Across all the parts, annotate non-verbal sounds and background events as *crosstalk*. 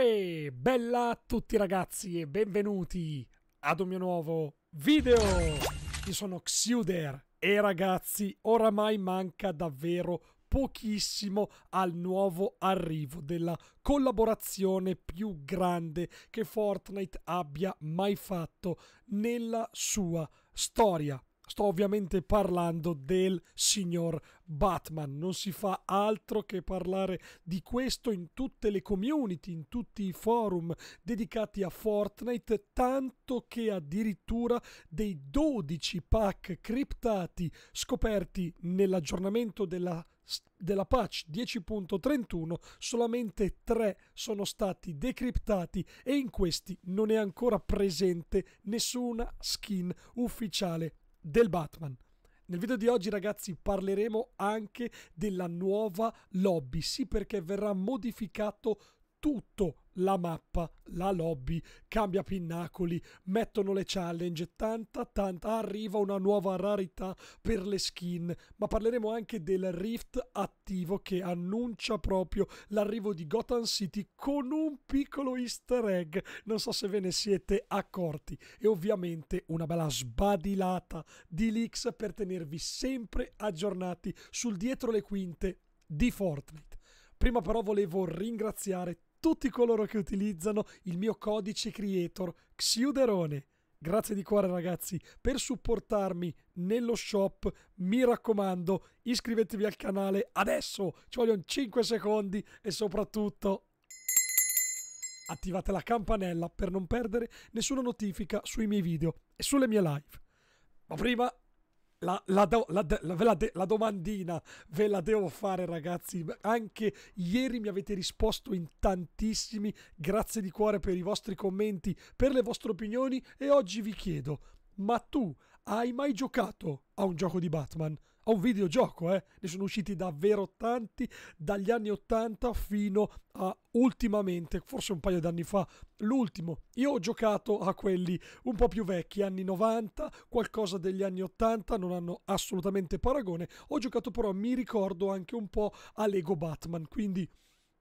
Uè, bella a tutti ragazzi e benvenuti ad un mio nuovo video! Io sono Xuder e ragazzi, oramai manca davvero pochissimo al nuovo arrivo della collaborazione più grande che Fortnite abbia mai fatto nella sua storia. Sto ovviamente parlando del signor Batman. Non si fa altro che parlare di questo in tutte le community, in tutti i forum dedicati a Fortnite, tanto che addirittura dei 12 pack criptati scoperti nell'aggiornamento della della patch 10.31 solamente 3 sono stati decriptati e in questi non è ancora presente nessuna skin ufficiale del Batman. Nel video di oggi ragazzi parleremo anche della nuova lobby, sì perché verrà modificato tutto la mappa, la lobby, cambia pinnacoli, mettono le challenge, tanta tanta, arriva una nuova rarità per le skin, ma parleremo anche del Rift attivo che annuncia proprio l'arrivo di Gotham City con un piccolo easter egg, non so se ve ne siete accorti e ovviamente una bella sbadilata di leaks per tenervi sempre aggiornati sul dietro le quinte di Fortnite. Prima però volevo ringraziare tutti coloro che utilizzano il mio codice creator Xiuderone. Grazie di cuore ragazzi per supportarmi nello shop. Mi raccomando, iscrivetevi al canale adesso. Ci vogliono 5 secondi e soprattutto attivate la campanella per non perdere nessuna notifica sui miei video e sulle mie live. Ma prima la, la, do, la, la, domandina ve la devo fare ragazzi anche ieri mi avete risposto in tantissimi grazie di cuore per i vostri commenti per le vostre opinioni e oggi vi chiedo ma tu hai mai giocato a un gioco di Batman? A un videogioco, eh? Ne sono usciti davvero tanti, dagli anni 80 fino a ultimamente, forse un paio d'anni fa, l'ultimo. Io ho giocato a quelli un po' più vecchi, anni 90, qualcosa degli anni 80, non hanno assolutamente paragone. Ho giocato però, mi ricordo, anche un po' a Lego Batman, quindi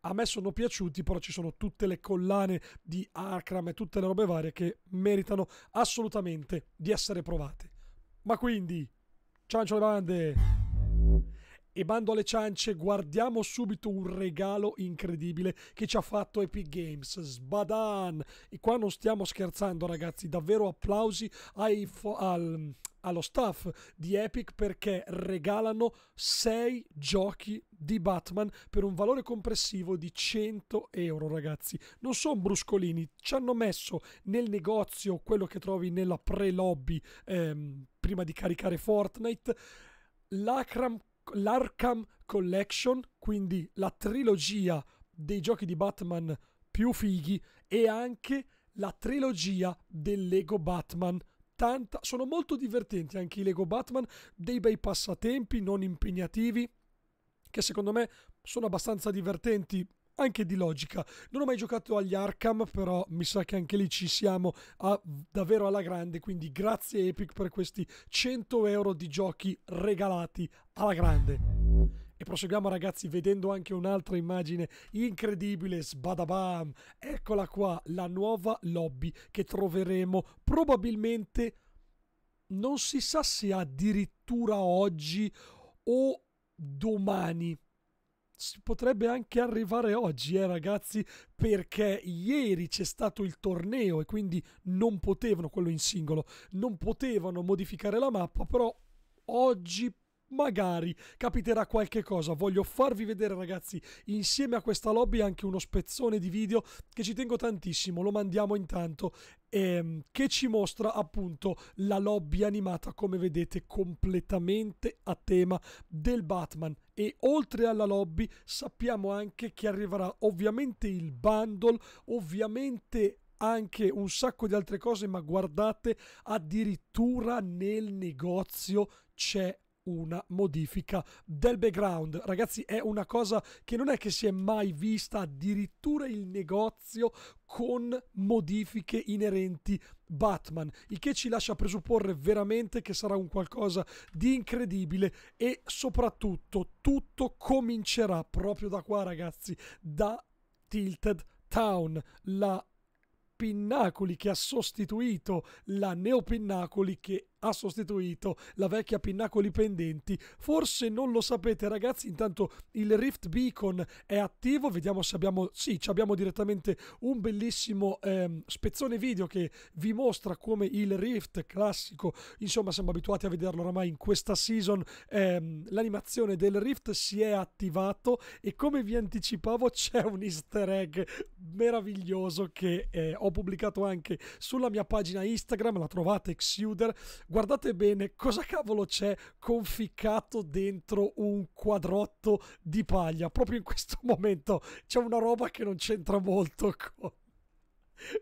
a me sono piaciuti, però ci sono tutte le collane di Akram e tutte le robe varie che meritano assolutamente di essere provate. Ma quindi, ciao le bande! e bando alle ciance, guardiamo subito un regalo incredibile che ci ha fatto Epic Games. Sbadan! E qua non stiamo scherzando ragazzi, davvero applausi ai, al, allo staff di Epic perché regalano 6 giochi di Batman per un valore complessivo di 100 euro ragazzi non sono bruscolini ci hanno messo nel negozio quello che trovi nella pre lobby ehm, prima di caricare Fortnite Lacram l'Arkham Collection, quindi la trilogia dei giochi di Batman più fighi e anche la trilogia del Lego Batman. Tanta... Sono molto divertenti anche i Lego Batman, dei bei passatempi non impegnativi, che secondo me sono abbastanza divertenti anche di logica. Non ho mai giocato agli Arkham, però mi sa che anche lì ci siamo a, davvero alla grande, quindi grazie Epic per questi 100 euro di giochi regalati alla grande. E proseguiamo ragazzi vedendo anche un'altra immagine incredibile, sbadabam, eccola qua, la nuova lobby che troveremo probabilmente, non si sa se addirittura oggi o domani potrebbe anche arrivare oggi, eh, ragazzi, perché ieri c'è stato il torneo e quindi non potevano, quello in singolo, non potevano modificare la mappa, però oggi magari capiterà qualche cosa. Voglio farvi vedere, ragazzi, insieme a questa lobby anche uno spezzone di video che ci tengo tantissimo. Lo mandiamo intanto ehm, che ci mostra appunto la lobby animata, come vedete, completamente a tema del Batman. E oltre alla lobby sappiamo anche che arriverà ovviamente il bundle, ovviamente anche un sacco di altre cose, ma guardate, addirittura nel negozio c'è una modifica del background. Ragazzi, è una cosa che non è che si è mai vista, addirittura il negozio con modifiche inerenti Batman, il che ci lascia presupporre veramente che sarà un qualcosa di incredibile e soprattutto tutto comincerà proprio da qua, ragazzi, da Tilted Town, la Pinnacoli che ha sostituito la Neopinnacoli che ha sostituito la vecchia Pinnacoli Pendenti. Forse non lo sapete ragazzi, intanto il Rift Beacon è attivo, vediamo se abbiamo... Sì, abbiamo direttamente un bellissimo ehm, spezzone video che vi mostra come il Rift classico, insomma siamo abituati a vederlo oramai in questa season, ehm, l'animazione del Rift si è attivato e come vi anticipavo *laughs* c'è un easter egg meraviglioso che eh, ho pubblicato anche sulla mia pagina Instagram, la trovate Xuder, guardate bene cosa cavolo c'è conficcato dentro un quadrotto di paglia. Proprio in questo *laughs* momento c'è una roba che non c'entra molto con,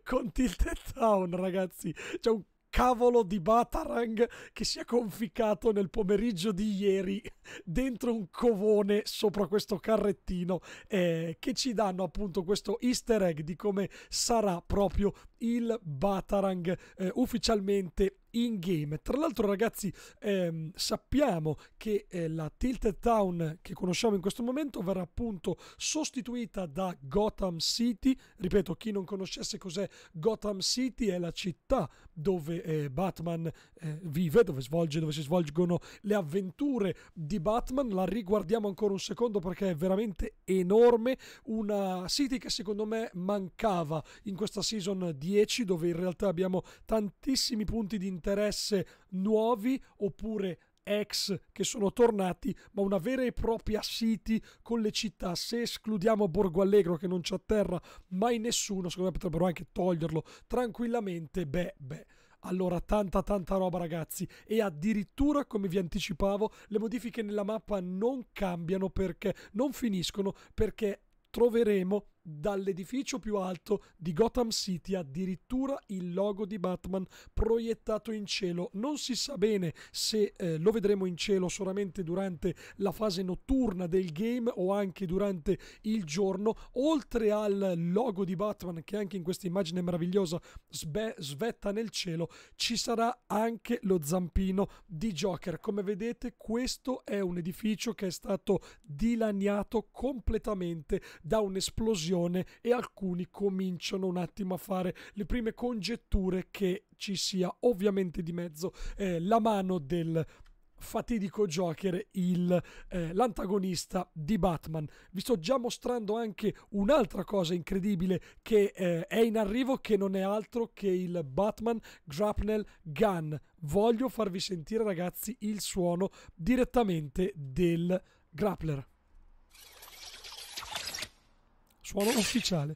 con Tilted Town, ragazzi. C'è un cavolo di Batarang che si è conficcato nel pomeriggio di ieri dentro un covone sopra questo carrettino eh, che ci danno appunto questo easter egg di come sarà proprio il Batarang eh, ufficialmente in game. Tra l'altro ragazzi ehm, sappiamo che eh, la Tilted Town che conosciamo in questo momento verrà appunto sostituita da Gotham City. Ripeto, chi non conoscesse cos'è Gotham City è la città dove eh, Batman eh, vive, dove, svolge, dove si svolgono le avventure di Batman. La riguardiamo ancora un secondo perché è veramente enorme. Una city che secondo me mancava in questa season 10 dove in realtà abbiamo tantissimi punti di interesse interesse nuovi oppure ex che sono tornati, ma una vera e propria City con le città. Se escludiamo Borgo Allegro che non ci atterra mai nessuno, secondo me potrebbero anche toglierlo tranquillamente. Beh, beh. Allora, tanta tanta roba ragazzi e addirittura come vi anticipavo le modifiche nella mappa non cambiano perché non finiscono perché troveremo dall'edificio più alto di Gotham City addirittura il logo di Batman proiettato in cielo. Non si sa bene se eh, lo vedremo in cielo solamente durante la fase notturna del game o anche durante il giorno. Oltre al logo di Batman che anche in questa immagine meravigliosa sve svetta nel cielo, ci sarà anche lo zampino di Joker. Come vedete questo è un edificio che è stato dilaniato completamente da un'esplosione situazione e alcuni cominciano un attimo a fare le prime congetture che ci sia ovviamente di mezzo eh, la mano del fatidico Joker, il, eh, l'antagonista di Batman. Vi sto già mostrando anche un'altra cosa incredibile che eh, è in arrivo, che non è altro che il Batman Grapnel Gun. Voglio farvi sentire, ragazzi, il suono direttamente del grappler suolo ufficiale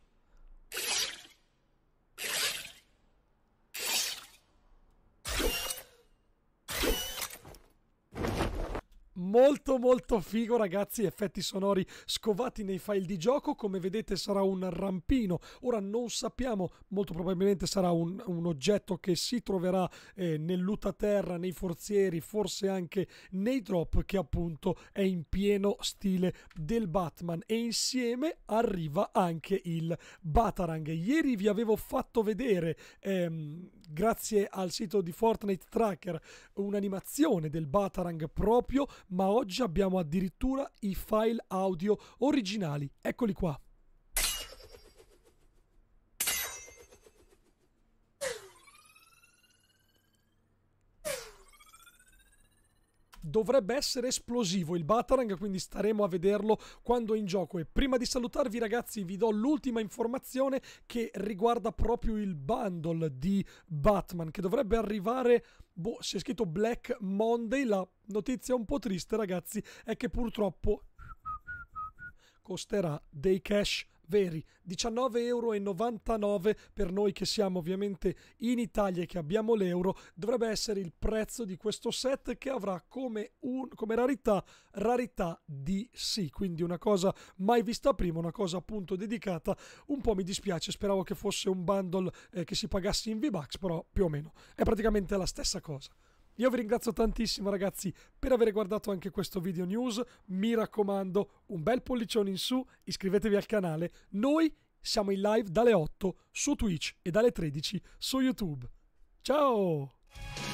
molto molto figo ragazzi, effetti sonori scovati nei file di gioco, come vedete sarà un rampino, ora non sappiamo, molto probabilmente sarà un, un oggetto che si troverà eh, terra nei forzieri, forse anche nei drop che appunto è in pieno stile del Batman e insieme arriva anche il Batarang. Ieri vi avevo fatto vedere ehm, grazie al sito di Fortnite Tracker un'animazione del Batarang proprio, ma oggi abbiamo addirittura i file audio originali. Eccoli qua. dovrebbe essere esplosivo il Batarang, quindi staremo a vederlo quando è in gioco. E prima di salutarvi ragazzi vi do l'ultima informazione che riguarda proprio il bundle di Batman, che dovrebbe arrivare, boh, si è scritto Black Monday, la notizia un po' triste ragazzi è che purtroppo costerà dei cash veri, 19,99 euro per noi che siamo ovviamente in Italia e che abbiamo l'euro, dovrebbe essere il prezzo di questo set che avrà come, un, come rarità rarità DC, quindi una cosa mai vista prima, una cosa appunto dedicata, un po' mi dispiace, speravo che fosse un bundle eh, che si pagasse in V-Bucks, però più o meno è praticamente la stessa cosa. Io vi ringrazio tantissimo ragazzi per aver guardato anche questo video news, mi raccomando un bel pollicione in su, iscrivetevi al canale, noi siamo in live dalle 8 su Twitch e dalle 13 su YouTube. Ciao!